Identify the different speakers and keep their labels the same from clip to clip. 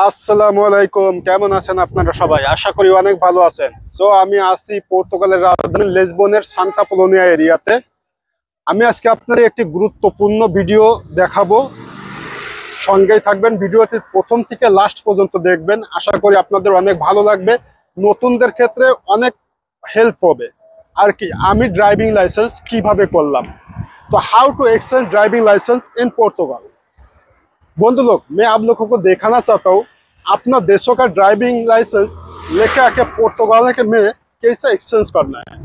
Speaker 1: আসসালামু আলাইকুম কেমন আছেন আপনারা সবাই আশা করি অনেক ভালো আছেন তো আমি আছি পর্তুগালের রাজধানী লেসবনের সান্তা পোলোনিয়া এরিয়াতে আমি আজকে আপনার একটি গুরুত্বপূর্ণ ভিডিও দেখাবো সঙ্গেই থাকবেন ভিডিওটি প্রথম থেকে লাস্ট পর্যন্ত দেখবেন আশা করি আপনাদের অনেক ভালো লাগবে নতুনদের ক্ষেত্রে অনেক হেল্প হবে আর কি আমি ড্রাইভিং লাইসেন্স কিভাবে করলাম তো how to exchange driving licence in Portugal बंधु लोग मैं आप लोगों को আপনার चाहता हूँ अपना देशों का ड्राइविंग लाइसेंस लेके आके पोर्तुगाल के में कैसे एक्सचेंज करना है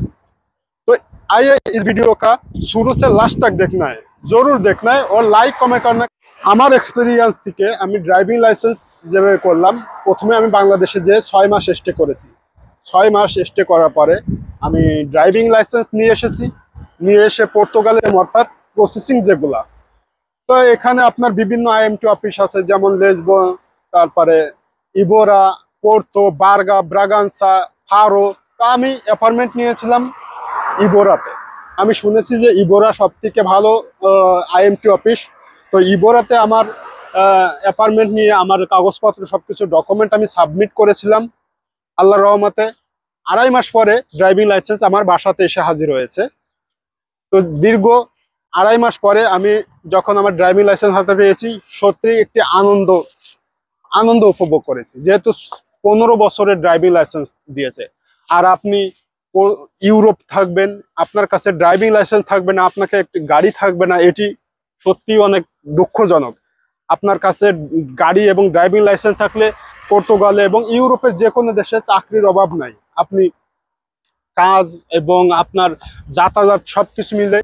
Speaker 1: तो आइए इस वीडियो का शुरू से लास्ट तक देखना है जरूर देखना है और लाइक कमेंट करना আমার এক্সপিরিয়েন্স থেকে আমি ড্রাইভিং লাইসেন্স যেভাবে করলাম প্রথমে আমি বাংলাদেশে যে ছয় মাস স্টে করেছি ছয় মাস স্টে করার পরে আমি ড্রাইভিং লাইসেন্স নিয়ে এসেছি নিয়ে এসে পর্তুগালের অর্থাৎ প্রসেসিং যেগুলা তো এখানে আপনার বিভিন্ন আইএমটি অফিস আছে যেমন লেসবো তারপরে ইবোরা পোর্তো বার্গা ব্রাগানসা ফারো তো আমি অ্যাপার্টমেন্ট নিয়েছিলাম ইবোরাতে আমি শুনেছি যে ইবোরা সব থেকে ভালো আইএমটি অফিস তো ইবোরাতে আমার অ্যাপার্টমেন্ট নিয়ে আমার কাগজপত্র সব কিছু ডকুমেন্ট আমি সাবমিট করেছিলাম আল্লাহ রহমতে আড়াই মাস পরে ড্রাইভিং লাইসেন্স আমার বাসাতে এসে হাজির হয়েছে তো দীর্ঘ আড়াই মাস পরে আমি যখন আমার ড্রাইভিং লাইসেন্স হাতে পেয়েছি সত্যি একটি আনন্দ আনন্দ উপভোগ করেছি যেহেতু পনেরো বছরের ড্রাইভিং লাইসেন্স দিয়েছে আর আপনি ইউরোপ থাকবেন আপনার কাছে ড্রাইভিং লাইসেন্স থাকবে না আপনাকে একটি গাড়ি থাকবে না এটি সত্যি অনেক দুঃখজনক আপনার কাছে গাড়ি এবং ড্রাইভিং লাইসেন্স থাকলে পর্তুগালে এবং ইউরোপের যে কোনো দেশে চাকরির অভাব নাই আপনি কাজ এবং আপনার যাতায়াত সব কিছু মিলে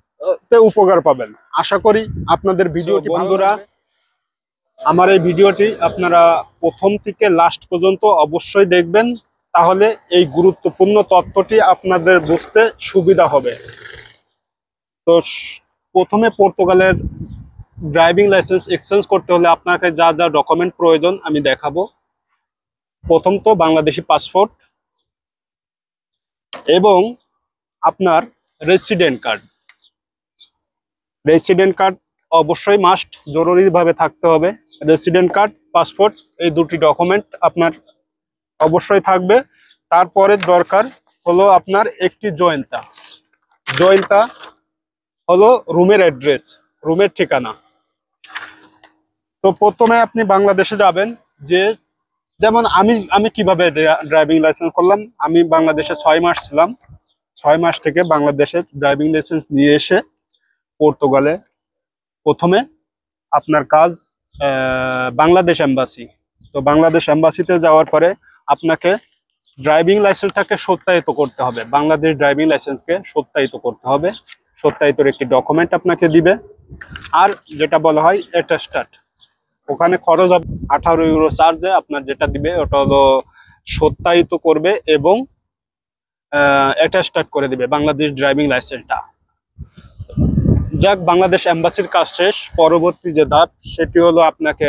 Speaker 1: তে উপকার পাবেন আশা করি আপনাদের ভিডিওটি বন্ধুরা আমার এই ভিডিওটি আপনারা প্রথম থেকে লাস্ট পর্যন্ত অবশ্যই দেখবেন তাহলে এই গুরুত্বপূর্ণ তথ্যটি আপনাদের বুঝতে সুবিধা হবে তো প্রথমে পর্তুগালের ড্রাইভিং লাইসেন্স এক্সচেঞ্জ করতে হলে আপনাকে যা যা ডকুমেন্ট প্রয়োজন আমি দেখাবো প্রথম তো বাংলাদেশি পাসপোর্ট এবং আপনার রেসিডেন্ট কার্ড রেসিডেন্ট কার্ড অবশ্যই মাস্ট জরুরিভাবে থাকতে হবে রেসিডেন্ট কার্ড পাসপোর্ট এই দুটি ডকুমেন্ট আপনার অবশ্যই থাকবে তারপরে দরকার হলো আপনার একটি জয়েন্তা জয়েন্তা হলো রুমের অ্যাড্রেস রুমের ঠিকানা তো প্রথমে আপনি বাংলাদেশে যাবেন যে যেমন আমি আমি কিভাবে ড্রাইভিং লাইসেন্স করলাম আমি বাংলাদেশে ছয় মাস ছিলাম ছয় মাস থেকে বাংলাদেশে ড্রাইভিং লাইসেন্স নিয়ে এসে পর্তুগালে প্রথমে আপনার কাজ বাংলাদেশ অ্যাম্বাসি তো বাংলাদেশ অ্যাম্বাসিতে যাওয়ার পরে আপনাকে ড্রাইভিং লাইসেন্সটাকে সত্যায়িত করতে হবে বাংলাদেশ ড্রাইভিং লাইসেন্সকে সত্যায়িত করতে হবে সত্যায়িতর একটি ডকুমেন্ট আপনাকে দিবে আর যেটা বলা হয় অ্যাটাস্টাট ওখানে খরচ হবে আঠারো ইউরো চার্জে আপনার যেটা দিবে ওটা হলো সত্যায়িত করবে এবং অ্যাটাস্টার্ট করে দিবে বাংলাদেশ ড্রাইভিং লাইসেন্সটা যাক বাংলাদেশ এম্বাসির কাজ শেষ পরবর্তী যে ধাপ সেটি হলো আপনাকে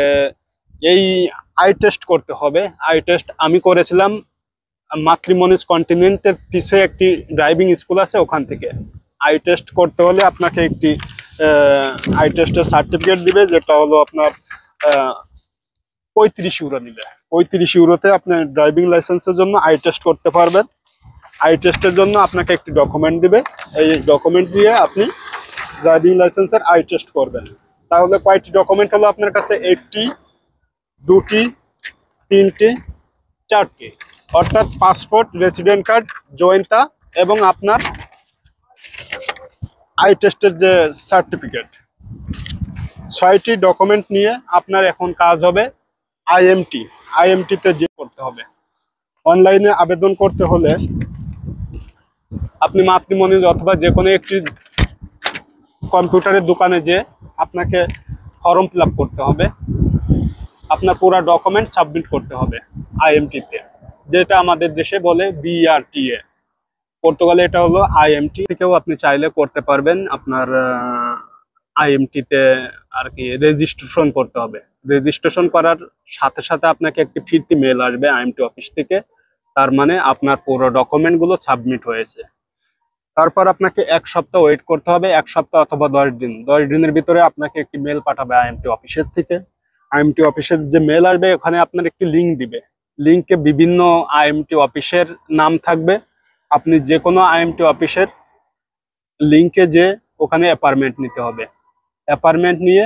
Speaker 1: এই আই টেস্ট করতে হবে আই টেস্ট আমি করেছিলাম মাতৃমনিস কন্টিনেন্টের পিছিয়ে একটি ড্রাইভিং স্কুল আছে ওখান থেকে আই টেস্ট করতে হলে আপনাকে একটি আই টেস্টের সার্টিফিকেট দিবে যেটা হলো আপনার পঁয়ত্রিশ ইউরো নিবে পঁয়ত্রিশ ইউরোতে আপনি ড্রাইভিং লাইসেন্সের জন্য আই টেস্ট করতে পারবেন আই টেস্টের জন্য আপনাকে একটি ডকুমেন্ট দিবে এই ডকুমেন্ট দিয়ে আপনি ড্রাইভিং লাইসেন্সের আই টেস্ট করবেন তাহলে কয়টি ডকুমেন্ট হলো আপনার কাছে একটি দুটি তিনটি চারটি অর্থাৎ পাসপোর্ট রেসিডেন্ট কার্ড জয়েন্টা এবং আপনার আই টেস্টের যে সার্টিফিকেট ছয়টি ডকুমেন্ট নিয়ে আপনার এখন কাজ হবে আইএমটি আইএমটিতে যে করতে হবে অনলাইনে আবেদন করতে হলে আপনি মাতৃমণি অথবা যে কোনো একটি কম্পিউটারের দোকানে যে আপনাকে ফর্ম ফিল করতে হবে আপনার পুরো ডকুমেন্ট সাবমিট করতে হবে আইএমটিতে যেটা আমাদের দেশে বলে বিআরটিএ e পর্তুগালে এটা হলো আইএমটি থেকেও আপনি চাইলে করতে পারবেন আপনার আইএমটিতে আর কি রেজিস্ট্রেশন করতে হবে রেজিস্ট্রেশন করার সাথে সাথে আপনাকে একটি ফিরতি মেল আসবে আইএমটি অফিস থেকে তার মানে আপনার পুরো ডকুমেন্টগুলো সাবমিট হয়েছে তারপর আপনাকে এক সপ্তাহ ওয়েট করতে হবে এক সপ্তাহ অথবা দশ দিন দশ দিনের ভিতরে আপনাকে একটি মেল পাঠাবে আইএমটি অফিসের থেকে আইএমটি অফিসের যে মেল আসবে ওখানে আপনার একটি লিঙ্ক দিবে লিঙ্কে বিভিন্ন আইএমটি অফিসের নাম থাকবে আপনি যে কোনো আইএমটি অফিসের লিঙ্কে যে ওখানে অ্যাপার্টমেন্ট নিতে হবে অ্যাপার্টমেন্ট নিয়ে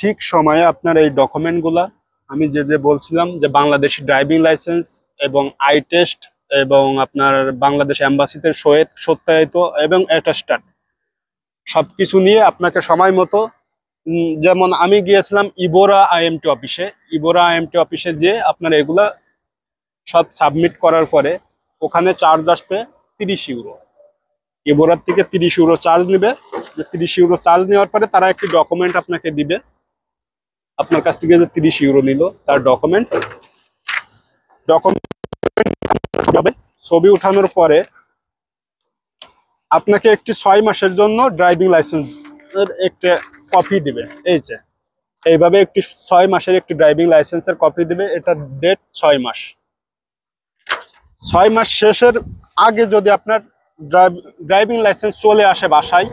Speaker 1: ঠিক সময়ে আপনার এই ডকুমেন্টগুলা আমি যে যে বলছিলাম যে বাংলাদেশি ড্রাইভিং লাইসেন্স এবং আই টেস্ট এবং আপনার বাংলাদেশ অ্যাম্বাসিতে সৈয়দ সত্যায়িত এবং অ্যাটাস্টাড সব কিছু নিয়ে আপনাকে সময় মতো যেমন আমি গিয়েছিলাম ইবোরা আইএমটি অফিসে ইবোরা আইএমটি অফিসে যে আপনার এগুলা সব সাবমিট করার পরে ওখানে চার্জ আসবে তিরিশ ইউরো ইবোরার থেকে তিরিশ ইউরো চার্জ নেবে তিরিশ ইউরো চার্জ নেওয়ার পরে তারা একটি ডকুমেন্ট আপনাকে দিবে আপনার কাছ থেকে যে তিরিশ ইউরো নিল তার ডকুমেন্ট ডকুমেন্ট ছবি উঠানোর পরে আপনাকে একটি ছয় মাসের জন্য ড্রাইভিং লাইসেন্স একটা কপি দিবে এই যে এইভাবে একটি ছয় মাসের একটি ড্রাইভিং লাইসেন্সের কপি দিবে এটা ডেট ছয় মাস ছয় মাস শেষের আগে যদি আপনার ড্রাইভিং লাইসেন্স চলে আসে বাসায়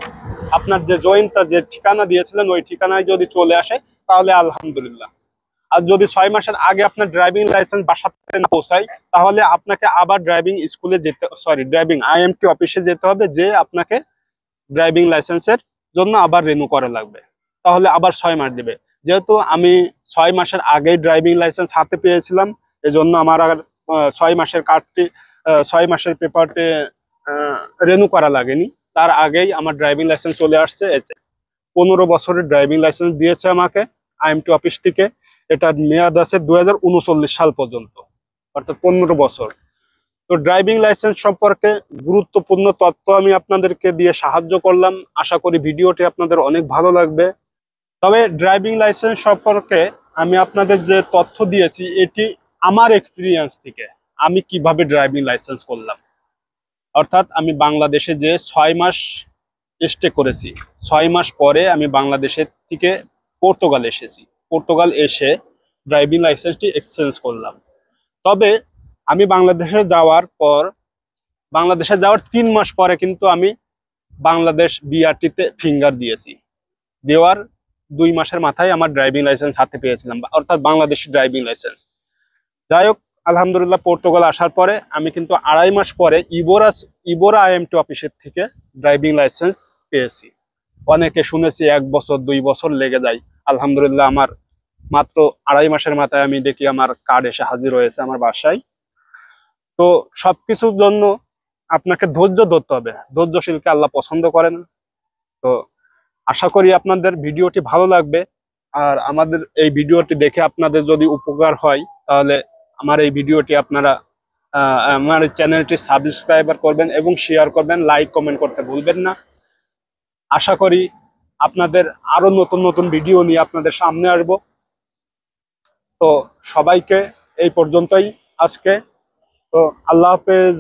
Speaker 1: আপনার যে জয়েন্টটা যে ঠিকানা দিয়েছিলেন ওই ঠিকানায় যদি চলে আসে তাহলে আলহামদুলিল্লাহ আর যদি ছয় মাসের আগে আপনার ড্রাইভিং লাইসেন্স বাসাতে না পৌঁছায় তাহলে আপনাকে আবার ড্রাইভিং স্কুলে যেতে সরি ড্রাইভিং আইএমটি অফিসে যেতে হবে যে আপনাকে ড্রাইভিং লাইসেন্সের জন্য আবার রিনিউ করা লাগবে তাহলে আবার ছয় মাস দেবে যেহেতু আমি ছয় মাসের আগেই ড্রাইভিং লাইসেন্স হাতে পেয়েছিলাম এজন্য আমার আর ছয় মাসের কার্ডটি ছয় মাসের পেপারটি রেনু করা লাগেনি তার আগেই আমার ড্রাইভিং লাইসেন্স চলে আসছে পনেরো বছরের ড্রাইভিং লাইসেন্স দিয়েছে আমাকে আইএমটি অফিস থেকে এটার মেয়াদ আছে দু সাল পর্যন্ত অর্থাৎ পনেরো বছর তো ড্রাইভিং লাইসেন্স সম্পর্কে গুরুত্বপূর্ণ তথ্য আমি আপনাদেরকে দিয়ে সাহায্য করলাম আশা করি ভিডিওটি আপনাদের অনেক ভালো লাগবে তবে ড্রাইভিং লাইসেন্স সম্পর্কে আমি আপনাদের যে তথ্য দিয়েছি এটি আমার এক্সপিরিয়েন্স থেকে আমি কিভাবে ড্রাইভিং লাইসেন্স করলাম অর্থাৎ আমি বাংলাদেশে যে ছয় মাস স্টে করেছি ছয় মাস পরে আমি বাংলাদেশের থেকে পর্তুগাল এসেছি পর্তুগাল এসে ড্রাইভিং লাইসেন্সটি এক্সচেঞ্জ করলাম তবে আমি বাংলাদেশে যাওয়ার পর বাংলাদেশে যাওয়ার তিন মাস পরে কিন্তু আমি বাংলাদেশ বিআরটিতে ফিঙ্গার দিয়েছি দেওয়ার দুই মাসের মাথায় আমার ড্রাইভিং লাইসেন্স হাতে পেয়েছিলাম অর্থাৎ বাংলাদেশি ড্রাইভিং লাইসেন্স যাই হোক আলহামদুলিল্লাহ পর্তুগাল আসার পরে আমি কিন্তু আড়াই মাস পরে ইবোরা ইবোরা আইএমটি অফিসের থেকে ড্রাইভিং লাইসেন্স পেয়েছি অনেকে শুনেছি এক বছর দুই বছর লেগে যায় আলহামদুলিল্লাহ আমার মাত্র আড়াই মাসের মাথায় আমি দেখি আমার কার্ড এসে হাজির হয়েছে আমার বাসায় তো সবকিছুর জন্য আপনাকে ধৈর্য ধরতে হবে ধৈর্যশীলকে আল্লাহ পছন্দ করেন তো আশা করি আপনাদের ভিডিওটি ভালো লাগবে আর আমাদের এই ভিডিওটি দেখে আপনাদের যদি উপকার হয় তাহলে আমার এই ভিডিওটি আপনারা আমার চ্যানেলটি সাবস্ক্রাইবার করবেন এবং শেয়ার করবেন লাইক কমেন্ট করতে ভুলবেন না আশা করি আপনাদের আরো নতুন নতুন ভিডিও নিয়ে আপনাদের সামনে আসব তো সবাইকে এই পর্যন্তই আজকে তো আল্লাহ হাফেজ